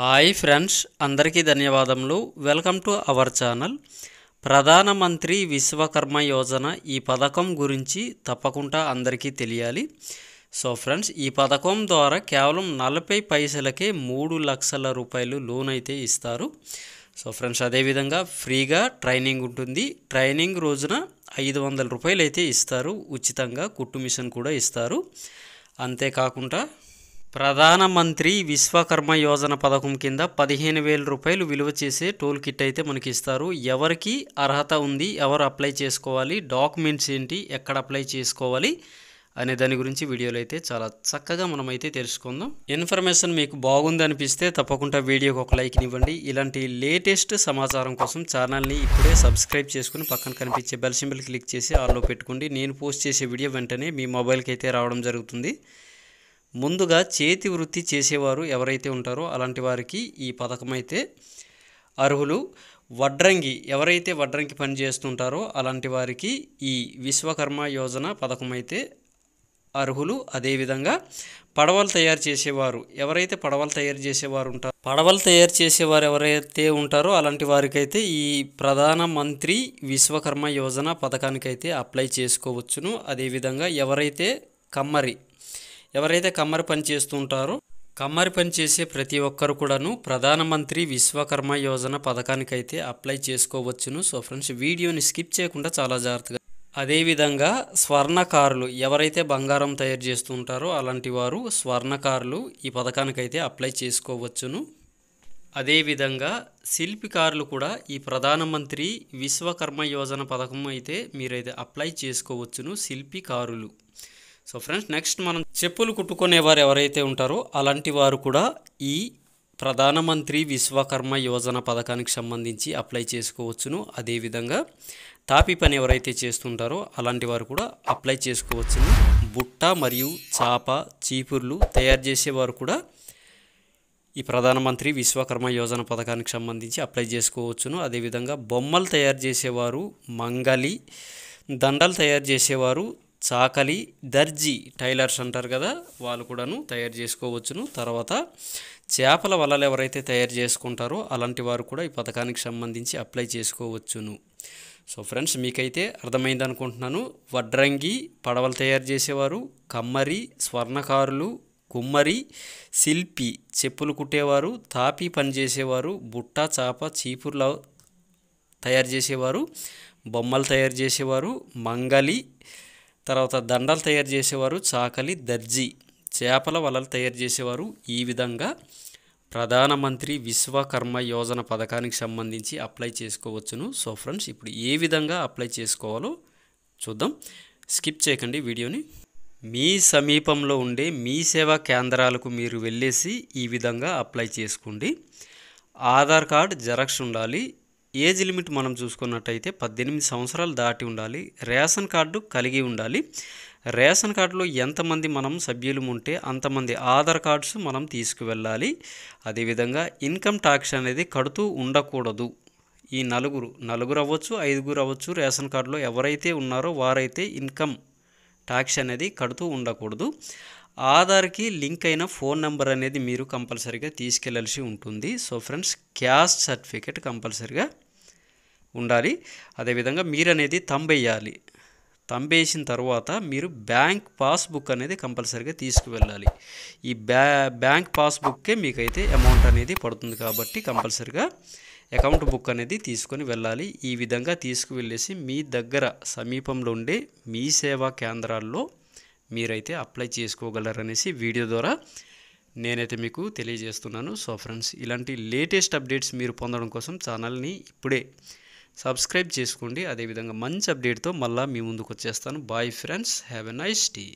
hi friends అందరికీ ధన్యవాదములు welcome to our channel ప్రధానమంత్రి విశ్వకర్మ యోజన ఈ పథకం గురించి తప్పకుండా అందరికీ తెలియాలి సో ఫ్రెండ్స్ ఈ పథకం ద్వారా కేవలం నలభై పైసలకే మూడు లక్షల రూపాయలు లోన్ అయితే ఇస్తారు సో ఫ్రెండ్స్ అదేవిధంగా ఫ్రీగా ట్రైనింగ్ ఉంటుంది ట్రైనింగ్ రోజున ఐదు వందల రూపాయలు అయితే ఇస్తారు ఉచితంగా కుట్టు మిషన్ కూడా ఇస్తారు అంతేకాకుండా ప్రధానమంత్రి విశ్వకర్మ యోజన పథకం కింద పదిహేను వేల రూపాయలు విలువ చేసే టోల్ కిట్ అయితే మనకి ఇస్తారు ఎవరికి అర్హత ఉంది ఎవరు అప్లై చేసుకోవాలి డాక్యుమెంట్స్ ఏంటి ఎక్కడ అప్లై చేసుకోవాలి అనే దాని గురించి వీడియోలు అయితే చాలా చక్కగా మనమైతే తెలుసుకుందాం ఇన్ఫర్మేషన్ మీకు బాగుంది అనిపిస్తే తప్పకుండా వీడియోకి ఒక లైక్ ఇవ్వండి ఇలాంటి లేటెస్ట్ సమాచారం కోసం ఛానల్ని ఇప్పుడే సబ్స్క్రైబ్ చేసుకుని పక్కన కనిపించే బెల్ సింబల్ క్లిక్ చేసి ఆల్లో పెట్టుకోండి నేను పోస్ట్ చేసే వీడియో వెంటనే మీ మొబైల్కి అయితే రావడం జరుగుతుంది ముందుగా చేతి వృత్తి చేసేవారు ఎవరైతే ఉంటారో అలాంటి వారికి ఈ పథకం అయితే అర్హులు వడ్రంగి ఎవరైతే వడ్రంగి పని చేస్తుంటారో అలాంటి వారికి ఈ విశ్వకర్మ యోజన పథకం అయితే అర్హులు అదేవిధంగా పడవలు తయారు చేసేవారు ఎవరైతే పడవలు తయారు చేసేవారు ఉంటారో పడవలు తయారు చేసేవారు ఎవరైతే ఉంటారో అలాంటి వారికైతే ఈ ప్రధాన మంత్రి విశ్వకర్మ యోజన పథకానికైతే అప్లై చేసుకోవచ్చును అదేవిధంగా ఎవరైతే కమ్మరి ఎవరైతే కమ్మరి పని చేస్తుంటారో కమ్మరి పని చేసే ప్రతి ఒక్కరు కూడాను ప్రధానమంత్రి విశ్వకర్మ యోజన పథకానికైతే అప్లై చేసుకోవచ్చును సో ఫ్రెండ్స్ వీడియోని స్కిప్ చేయకుండా చాలా జాగ్రత్తగా అదేవిధంగా స్వర్ణకారులు ఎవరైతే బంగారం తయారు చేస్తుంటారో అలాంటి వారు స్వర్ణకారులు ఈ పథకానికైతే అప్లై చేసుకోవచ్చును అదేవిధంగా శిల్పికారులు కూడా ఈ ప్రధానమంత్రి విశ్వకర్మ యోజన పథకం అయితే మీరైతే అప్లై చేసుకోవచ్చును శిల్పికారులు సో ఫ్రెండ్స్ నెక్స్ట్ మనం చెప్పులు కుట్టుకునేవారు ఎవరైతే ఉంటారో అలాంటి వారు కూడా ఈ ప్రధానమంత్రి విశ్వకర్మ యోజన పథకానికి సంబంధించి అప్లై చేసుకోవచ్చును అదేవిధంగా తాపి పని ఎవరైతే చేస్తుంటారో అలాంటి వారు కూడా అప్లై చేసుకోవచ్చును బుట్ట మరియు చాప చీపుర్లు తయారు చేసేవారు కూడా ఈ ప్రధానమంత్రి విశ్వకర్మ యోజన పథకానికి సంబంధించి అప్లై చేసుకోవచ్చును అదేవిధంగా బొమ్మలు తయారు చేసేవారు మంగలి దండలు తయారు చేసేవారు చాకలి దర్జీ టైలర్స్ అంటారు కదా వాళ్ళు కూడాను తయారు చేసుకోవచ్చును తర్వాత చేపల వలలు ఎవరైతే తయారు చేసుకుంటారో అలాంటి వారు కూడా ఈ పథకానికి సంబంధించి అప్లై చేసుకోవచ్చును సో ఫ్రెండ్స్ మీకైతే అర్థమైంది అనుకుంటున్నాను వడ్రంగి పడవలు తయారు చేసేవారు కమ్మరి స్వర్ణకారులు కుమ్మరి శిల్పి చెప్పులు కుట్టేవారు తాపి పనిచేసేవారు బుట్ట చాప చీపుర్ల తయారు చేసేవారు బొమ్మలు తయారు చేసేవారు మంగలి తర్వాత దండలు తయారు చేసేవారు చాకలి దర్జీ చేపల వలలు తయారు చేసేవారు ఈ విధంగా ప్రధానమంత్రి విశ్వకర్మ యోజన పథకానికి సంబంధించి అప్లై చేసుకోవచ్చును సో ఫ్రెండ్స్ ఇప్పుడు ఏ విధంగా అప్లై చేసుకోవాలో చూద్దాం స్కిప్ చేయకండి వీడియోని మీ సమీపంలో ఉండే మీ సేవా కేంద్రాలకు మీరు వెళ్ళేసి ఈ విధంగా అప్లై చేసుకోండి ఆధార్ కార్డ్ జెరాక్స్ ఉండాలి ఏజ్ లిమిట్ మనం చూసుకున్నట్టయితే పద్దెనిమిది సంవత్సరాలు దాటి ఉండాలి రేషన్ కార్డు కలిగి ఉండాలి రేషన్ కార్డులో ఎంతమంది మనం సభ్యులు ఉంటే అంతమంది ఆధార్ కార్డ్స్ మనం తీసుకువెళ్ళాలి అదేవిధంగా ఇన్కమ్ ట్యాక్స్ అనేది కడుతూ ఉండకూడదు ఈ నలుగురు నలుగురు అవ్వచ్చు ఐదుగురు అవ్వచ్చు రేషన్ కార్డులో ఎవరైతే ఉన్నారో వారైతే ఇన్కమ్ ట్యాక్స్ అనేది కడుతూ ఉండకూడదు ఆధార్కి లింక్ అయిన ఫోన్ నెంబర్ అనేది మీరు కంపల్సరీగా తీసుకెళ్ళాల్సి ఉంటుంది సో ఫ్రెండ్స్ క్యాస్ట్ సర్టిఫికేట్ కంపల్సరీగా ఉండాలి అదేవిధంగా మీరు అనేది తంబేయాలి తంబేసిన తర్వాత మీరు బ్యాంక్ పాస్బుక్ అనేది కంపల్సరీగా తీసుకువెళ్ళాలి ఈ బ్యా బ్యాంక్ పాస్బుక్కే మీకైతే అమౌంట్ అనేది పడుతుంది కాబట్టి కంపల్సరీగా అకౌంట్ బుక్ అనేది తీసుకొని వెళ్ళాలి ఈ విధంగా తీసుకువెళ్ళేసి మీ దగ్గర సమీపంలో ఉండే మీ సేవా కేంద్రాల్లో మీరైతే అప్లై చేసుకోగలరనేసి వీడియో ద్వారా నేనైతే మీకు తెలియజేస్తున్నాను సో ఫ్రెండ్స్ ఇలాంటి లేటెస్ట్ అప్డేట్స్ మీరు పొందడం కోసం ఛానల్ని ఇప్పుడే సబ్స్క్రైబ్ చేసుకోండి అదేవిధంగా మంచి అప్డేట్తో మళ్ళీ మీ ముందుకు వచ్చేస్తాను bye friends have a nice tea